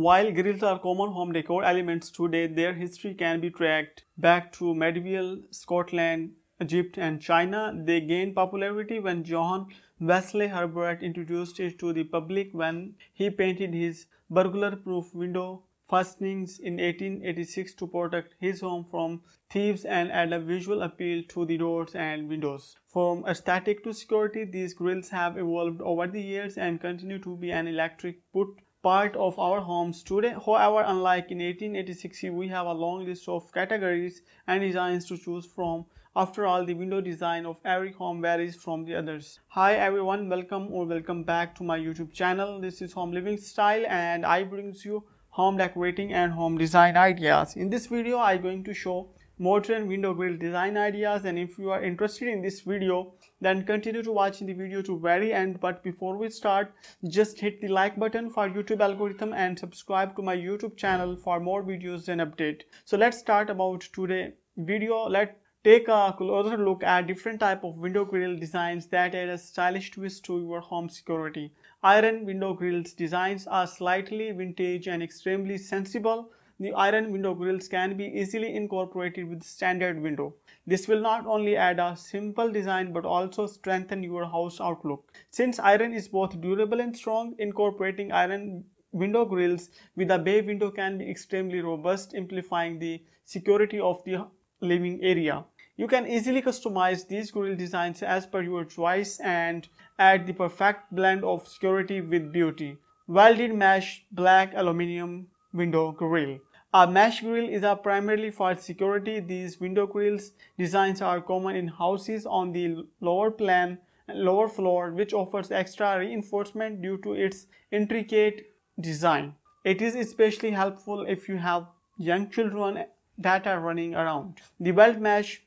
While grills are common home decor elements today, their history can be tracked back to medieval Scotland, Egypt, and China. They gained popularity when John Wesley Herbert introduced it to the public when he painted his burglar-proof window fastenings in 1886 to protect his home from thieves and add a visual appeal to the doors and windows. From aesthetic to security, these grills have evolved over the years and continue to be an electric put part of our homes today. However, unlike in 1886, we have a long list of categories and designs to choose from. After all, the window design of every home varies from the others. Hi everyone, welcome or welcome back to my YouTube channel. This is Home Living Style and I brings you home decorating and home design ideas. In this video, I'm going to show modern window grill design ideas and if you are interested in this video then continue to watch the video to very end but before we start just hit the like button for youtube algorithm and subscribe to my youtube channel for more videos and update so let's start about today video let take a closer look at different type of window grill designs that add a stylish twist to your home security. Iron window grills designs are slightly vintage and extremely sensible the iron window grills can be easily incorporated with standard window. This will not only add a simple design but also strengthen your house outlook. Since iron is both durable and strong, incorporating iron window grills with a bay window can be extremely robust, amplifying the security of the living area. You can easily customize these grill designs as per your choice and add the perfect blend of security with beauty. Welded mesh black aluminum window grill. A mesh grill is a primarily for security. These window grills designs are common in houses on the lower plan lower floor which offers extra reinforcement due to its intricate design. It is especially helpful if you have young children that are running around. The belt mesh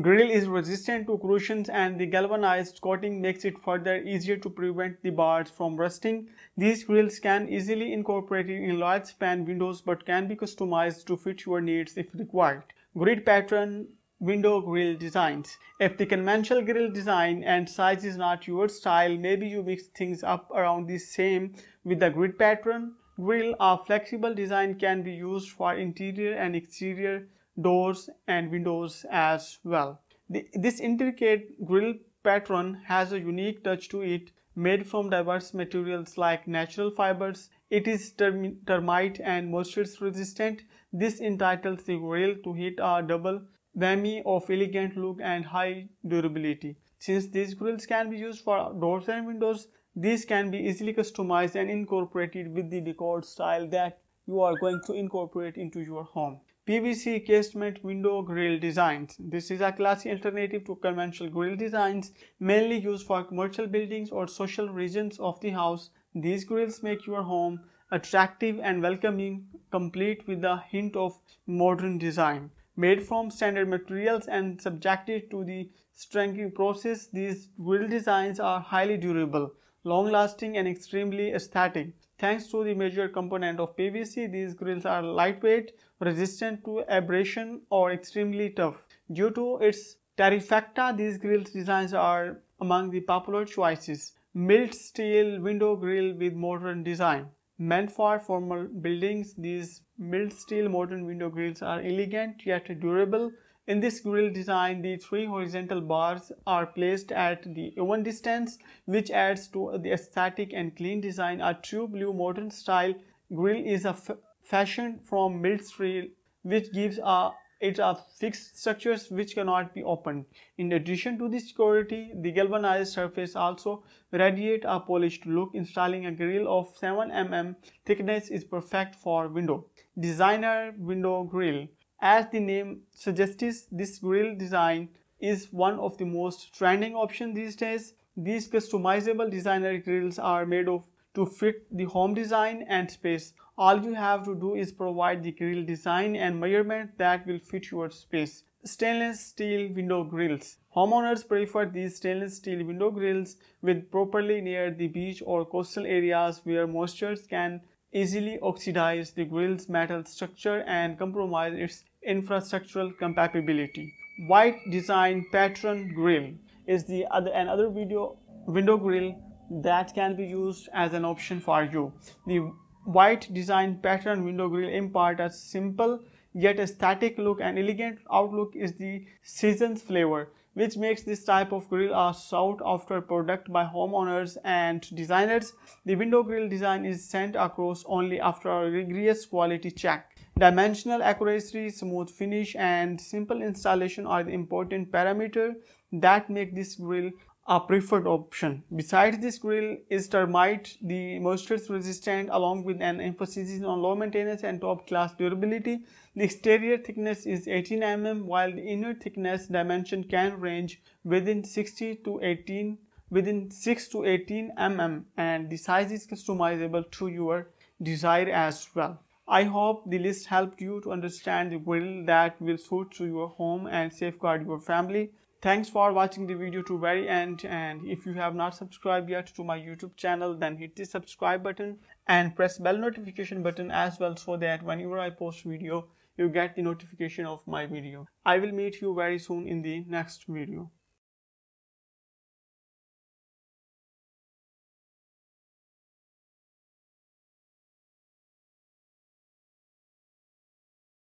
Grill is resistant to corrosion and the galvanized coating makes it further easier to prevent the bars from rusting. These grills can easily incorporated in large span windows but can be customized to fit your needs if required. Grid pattern window grill designs. If the conventional grill design and size is not your style, maybe you mix things up around the same with the grid pattern grill. A flexible design can be used for interior and exterior doors and windows as well. The, this intricate grill pattern has a unique touch to it made from diverse materials like natural fibers. It is term termite and moisture resistant. This entitles the grill to hit a double whammy of elegant look and high durability. Since these grills can be used for doors and windows, these can be easily customized and incorporated with the decor style that you are going to incorporate into your home. PVC casement window grille designs. This is a classy alternative to conventional grille designs mainly used for commercial buildings or social regions of the house. These grills make your home attractive and welcoming complete with a hint of modern design. Made from standard materials and subjected to the strengthening process, these grill designs are highly durable, long lasting and extremely aesthetic. Thanks to the major component of PVC, these grills are lightweight, resistant to abrasion or extremely tough. Due to its tarifacta, these grills designs are among the popular choices. Milled steel window grill with modern design. Meant for formal buildings, these milled steel modern window grills are elegant yet durable in this grill design, the three horizontal bars are placed at the even distance, which adds to the aesthetic and clean design. A true blue modern style grill is a fashioned from steel, which gives a it are fixed structures which cannot be opened. In addition to this security, the galvanized surface also radiate a polished look. Installing a grill of 7 mm thickness is perfect for window. Designer window grill as the name suggests, this grill design is one of the most trending options these days. These customizable designer grills are made of to fit the home design and space. All you have to do is provide the grill design and measurement that will fit your space. Stainless steel window grills. Homeowners prefer these stainless steel window grills with properly near the beach or coastal areas where moisture can easily oxidize the grill's metal structure and compromise its infrastructural compatibility. White design pattern grill is the other another video window grill that can be used as an option for you. The white design pattern window grill impart a simple yet aesthetic look and elegant outlook is the season's flavor which makes this type of grill a sought after product by homeowners and designers. The window grill design is sent across only after a rigorous quality check. Dimensional accuracy, smooth finish and simple installation are the important parameters that make this grill a preferred option. Besides this grill is termite, the moisture resistant along with an emphasis on low maintenance and top class durability. The exterior thickness is 18 mm while the inner thickness dimension can range within 60 to 18 within 6 to 18 mm and the size is customizable to your desire as well. I hope the list helped you to understand the grill that will suit to your home and safeguard your family. Thanks for watching the video to very end and if you have not subscribed yet to my YouTube channel then hit the subscribe button and press bell notification button as well so that whenever I post video you get the notification of my video. I will meet you very soon in the next video.